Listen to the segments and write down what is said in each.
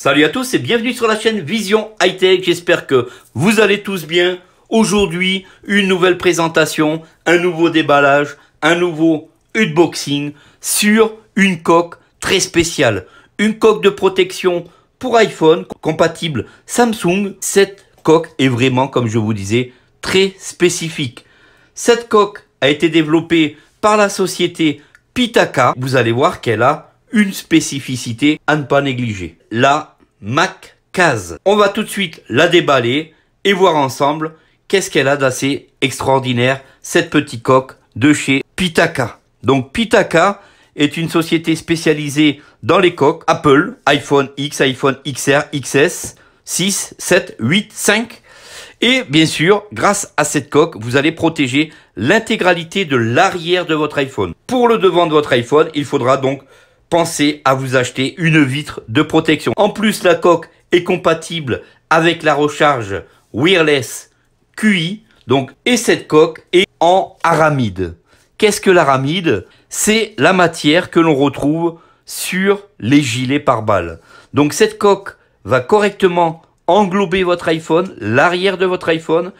Salut à tous et bienvenue sur la chaîne Vision High J'espère que vous allez tous bien. Aujourd'hui, une nouvelle présentation, un nouveau déballage, un nouveau unboxing sur une coque très spéciale. Une coque de protection pour iPhone compatible Samsung. Cette coque est vraiment, comme je vous disais, très spécifique. Cette coque a été développée par la société Pitaka. Vous allez voir qu'elle a une spécificité à ne pas négliger, la Mac Case. On va tout de suite la déballer et voir ensemble qu'est-ce qu'elle a d'assez extraordinaire, cette petite coque de chez Pitaka. Donc Pitaka est une société spécialisée dans les coques Apple, iPhone X, iPhone XR, XS, 6, 7, 8, 5. Et bien sûr, grâce à cette coque, vous allez protéger l'intégralité de l'arrière de votre iPhone. Pour le devant de votre iPhone, il faudra donc pensez à vous acheter une vitre de protection. En plus, la coque est compatible avec la recharge wireless QI. Donc, et cette coque est en aramide. Qu'est-ce que l'aramide C'est la matière que l'on retrouve sur les gilets par balles. Donc cette coque va correctement englober votre iPhone, l'arrière de votre iPhone,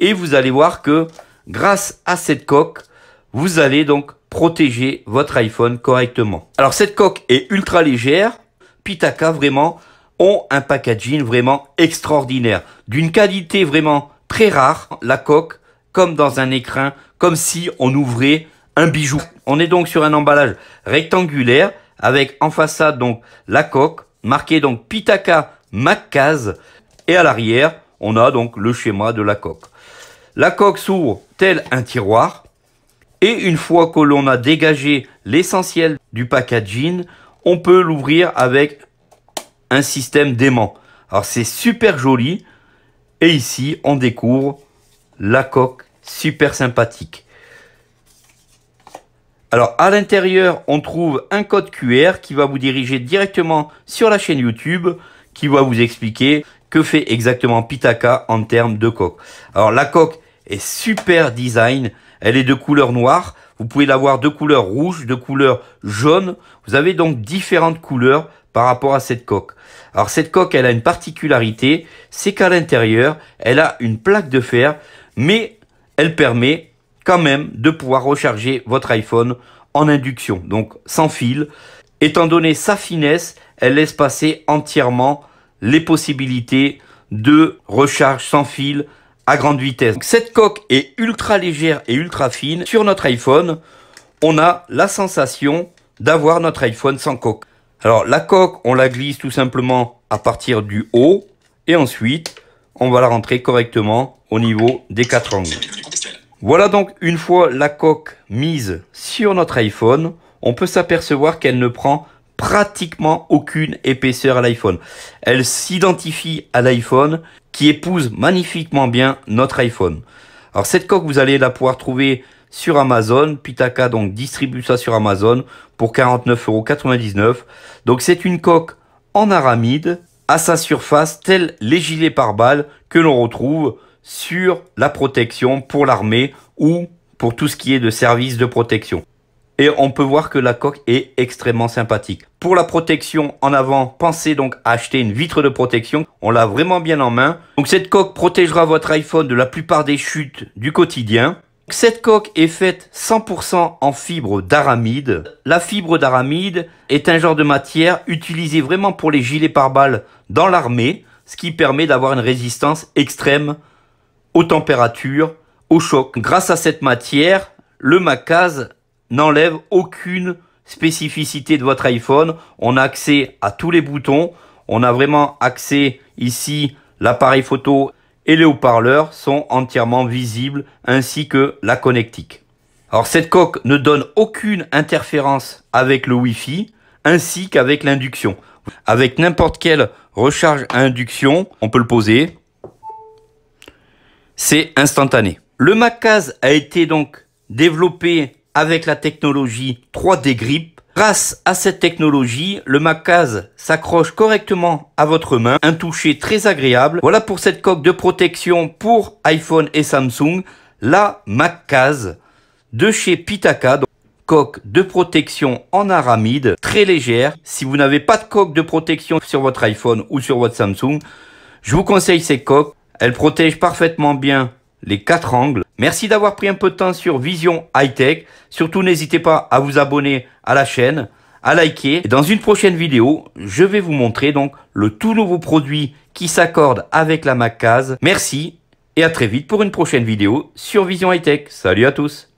et vous allez voir que grâce à cette coque, vous allez donc protéger votre iPhone correctement. Alors cette coque est ultra légère. Pitaka vraiment ont un packaging vraiment extraordinaire, d'une qualité vraiment très rare. La coque, comme dans un écrin, comme si on ouvrait un bijou. On est donc sur un emballage rectangulaire avec en façade donc la coque marquée donc Pitaka Maccas et à l'arrière on a donc le schéma de la coque. La coque s'ouvre tel un tiroir et une fois que l'on a dégagé l'essentiel du packaging, on peut l'ouvrir avec un système d'aimant. Alors c'est super joli. Et ici, on découvre la coque super sympathique. Alors à l'intérieur, on trouve un code QR qui va vous diriger directement sur la chaîne YouTube qui va vous expliquer que fait exactement Pitaka en termes de coque. Alors la coque est super design, elle est de couleur noire. Vous pouvez l'avoir de couleur rouge, de couleur jaune. Vous avez donc différentes couleurs par rapport à cette coque. Alors cette coque, elle a une particularité, c'est qu'à l'intérieur, elle a une plaque de fer, mais elle permet quand même de pouvoir recharger votre iPhone en induction, donc sans fil. Étant donné sa finesse, elle laisse passer entièrement les possibilités de recharge sans fil, à grande vitesse. Cette coque est ultra légère et ultra fine. Sur notre iPhone, on a la sensation d'avoir notre iPhone sans coque. Alors la coque, on la glisse tout simplement à partir du haut et ensuite on va la rentrer correctement au niveau des quatre angles. Voilà donc une fois la coque mise sur notre iPhone, on peut s'apercevoir qu'elle ne prend pratiquement aucune épaisseur à l'iPhone. Elle s'identifie à l'iPhone qui épouse magnifiquement bien notre iPhone. Alors cette coque, vous allez la pouvoir trouver sur Amazon. Pitaka donc distribue ça sur Amazon pour 49,99€. Donc c'est une coque en aramide à sa surface, tels les gilets pare-balles que l'on retrouve sur la protection pour l'armée ou pour tout ce qui est de service de protection et on peut voir que la coque est extrêmement sympathique. Pour la protection en avant, pensez donc à acheter une vitre de protection. On l'a vraiment bien en main. Donc cette coque protégera votre iPhone de la plupart des chutes du quotidien. Cette coque est faite 100% en fibre d'aramide. La fibre d'aramide est un genre de matière utilisée vraiment pour les gilets pare-balles dans l'armée, ce qui permet d'avoir une résistance extrême aux températures, aux chocs. Grâce à cette matière, le Macaz n'enlève aucune spécificité de votre iPhone. On a accès à tous les boutons. On a vraiment accès ici, l'appareil photo et les haut-parleurs sont entièrement visibles ainsi que la connectique. Alors cette coque ne donne aucune interférence avec le Wi-Fi ainsi qu'avec l'induction. Avec n'importe quelle recharge à induction, on peut le poser. C'est instantané. Le MacCase a été donc développé avec la technologie 3D Grip. Grâce à cette technologie, le MacCase s'accroche correctement à votre main, un toucher très agréable. Voilà pour cette coque de protection pour iPhone et Samsung, la MacCase de chez Pitaka. Donc, coque de protection en aramide, très légère. Si vous n'avez pas de coque de protection sur votre iPhone ou sur votre Samsung, je vous conseille ces coques. Elles protègent parfaitement bien les quatre angles. Merci d'avoir pris un peu de temps sur Vision High Tech. Surtout, n'hésitez pas à vous abonner à la chaîne, à liker. Et dans une prochaine vidéo, je vais vous montrer donc le tout nouveau produit qui s'accorde avec la Mac Case. Merci et à très vite pour une prochaine vidéo sur Vision High Tech. Salut à tous